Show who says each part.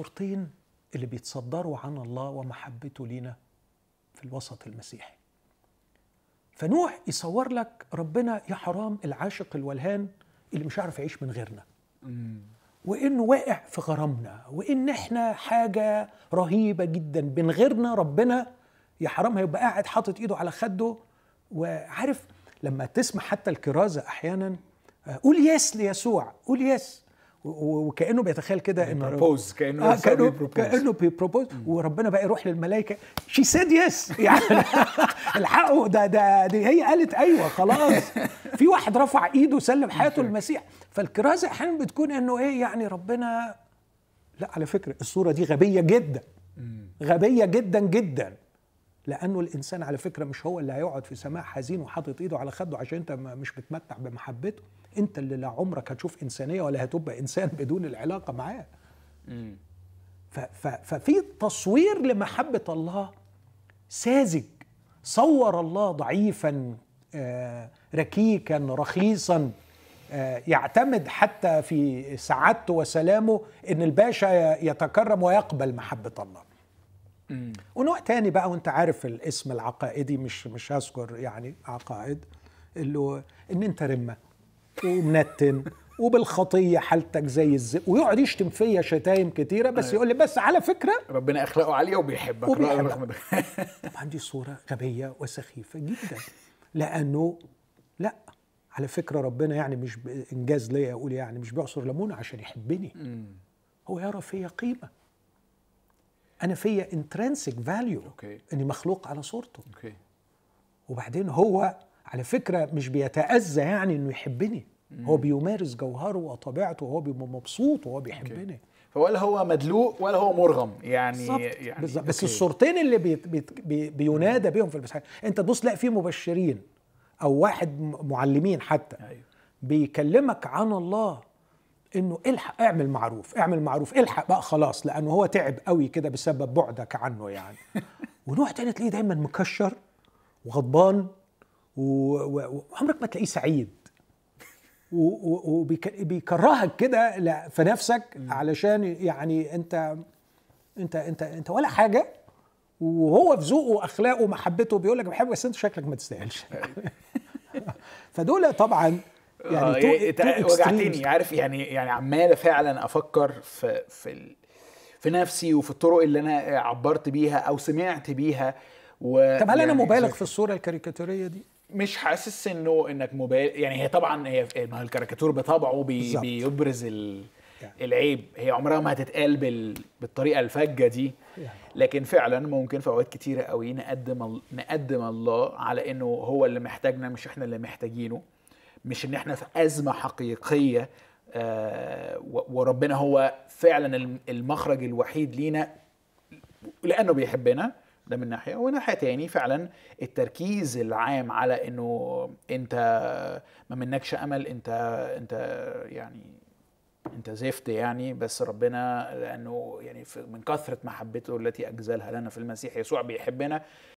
Speaker 1: الصورتين اللي بيتصدروا عن الله ومحبته لينا في الوسط المسيحي فنوح يصور لك ربنا يا حرام العاشق الولهان اللي مش عارف يعيش من غيرنا وانه واقع في غرامنا وان احنا حاجه رهيبه جدا من غيرنا ربنا يا حرام هيبقى قاعد حاطط ايده على خده وعارف لما تسمع حتى الكرازه احيانا آه، قول يس ليسوع قول يس وكانه بيتخيل كده ان بروبوز كانه آه كانه بيبروبوز. كانه بيبروبوز وربنا بقى يروح للملائكه شي سيد يس يعني الحقه ده ده دي هي قالت ايوه خلاص في واحد رفع ايده سلم حياته للمسيح فالكرازه احيانا بتكون انه ايه يعني ربنا لا على فكره الصوره دي غبيه جدا غبيه جدا جدا لانه الانسان على فكره مش هو اللي هيقعد في سماء حزين وحاطط ايده على خده عشان انت مش بتمتع بمحبته انت اللي لا عمرك هتشوف انسانيه ولا هتبقى انسان بدون العلاقه معاه ففي تصوير لمحبه الله ساذج صور الله ضعيفا آه، ركيكا رخيصا آه، يعتمد حتى في سعادته وسلامه ان الباشا يتكرم ويقبل محبه الله ونوع تاني بقى وانت عارف الاسم العقائدي مش مش هذكر يعني عقائد اللي ان انت رمه ومنتن وبالخطيه حالتك زي الزئ ويقعد يشتم فيا شتايم كتيره بس أيوة. يقول لي بس على فكره
Speaker 2: ربنا اخلاقه عاليه وبيحبك وبيحبك
Speaker 1: عندي صوره غبيه وسخيفه جدا لانه لا على فكره ربنا يعني مش انجاز ليا اقول يعني مش بيعصر ليمونه عشان يحبني هو يرى فيا قيمه انا فيا انترنسك فاليو اني مخلوق على صورته أوكي. وبعدين هو على فكره مش بيتاذى يعني انه يحبني مم. هو بيمارس جوهره وطبيعته وهو بيبقى مبسوط وهو بيحبني فولا هو مدلوق ولا هو مرغم
Speaker 2: يعني بالزبط. يعني بالزبط.
Speaker 1: بس الصورتين اللي بي بي بينادى بيهم في المسرحيه انت تبص تلاقي في مبشرين او واحد معلمين حتى أيوه. بيكلمك عن الله انه الحق اعمل معروف اعمل معروف الحق بقى خلاص لانه هو تعب قوي كده بسبب بعدك عنه يعني ونوع تاني تلاقيه دايما مكشر وغضبان وعمرك و... ما تلاقيه سعيد وبيكرهك كده في نفسك علشان يعني انت انت انت انت ولا حاجه وهو في ذوقه واخلاقه ومحبته بيقول لك بحبك بس انت شكلك ما تستاهلش فدول طبعا يعني, آه، يعني تو وجعتني عارف
Speaker 2: يعني يعني عمال فعلا افكر في في في نفسي وفي الطرق اللي انا عبرت بيها او سمعت بيها و طب هل يعني انا مبالغ في الصوره الكاريكاتوريه دي؟ مش حاسس انه انك مبالغ يعني هي طبعا هي ما هو الكاريكاتور بطبعه بي بيبرز ال... يعني. العيب هي عمرها ما هتتقال بال... بالطريقه الفجه دي يعني. لكن فعلا ممكن في اوقات كتيره قوي نقدم ال... نقدم الله على انه هو اللي محتاجنا مش احنا اللي محتاجينه مش ان احنا في ازمه حقيقيه آه، وربنا هو فعلا المخرج الوحيد لينا لانه بيحبنا ده من ناحيه وناحيه تاني فعلا التركيز العام على انه انت ما منكش امل انت انت يعني انت زفت يعني بس ربنا لانه يعني من كثره محبته التي اجزلها لنا في المسيح يسوع بيحبنا